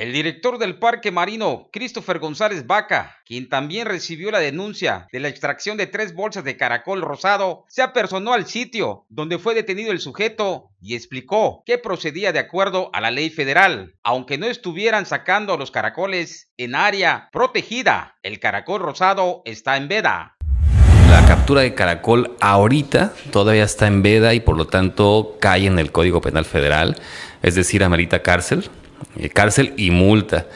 El director del Parque Marino, Christopher González Vaca, quien también recibió la denuncia de la extracción de tres bolsas de caracol rosado, se apersonó al sitio donde fue detenido el sujeto y explicó que procedía de acuerdo a la ley federal, aunque no estuvieran sacando los caracoles en área protegida. El caracol rosado está en veda. La captura de caracol ahorita todavía está en veda y por lo tanto cae en el Código Penal Federal, es decir, amerita cárcel. Eh, cárcel y multa.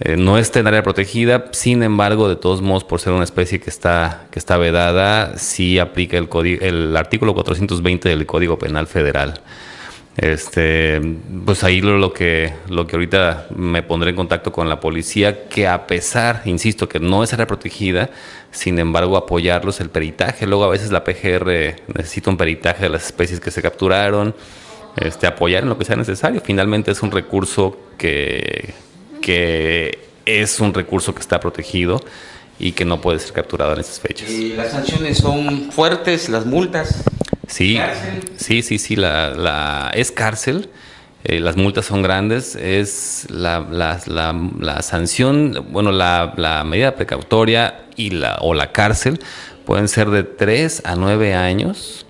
Eh, no está en área protegida, sin embargo, de todos modos, por ser una especie que está, que está vedada, sí aplica el, el artículo 420 del Código Penal Federal. Este, pues ahí lo, que, lo que ahorita me pondré en contacto con la policía, que a pesar, insisto, que no es área protegida, sin embargo apoyarlos el peritaje. Luego a veces la PGR necesita un peritaje de las especies que se capturaron este, apoyar en lo que sea necesario. Finalmente es un recurso que, que es un recurso que está protegido y que no puede ser capturado en esas fechas. ¿Y las sanciones son fuertes, las multas? Sí, sí, sí, sí, la, es cárcel. Eh, las multas son grandes, es la, la, sanción, bueno, la, medida precautoria y la, o la cárcel pueden ser de 3 a 9 años.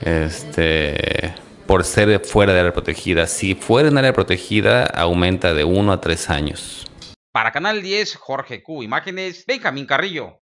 Este, por ser fuera de área protegida. Si fuera en área protegida, aumenta de 1 a 3 años. Para Canal 10, Jorge Q. Imágenes, Benjamín Carrillo.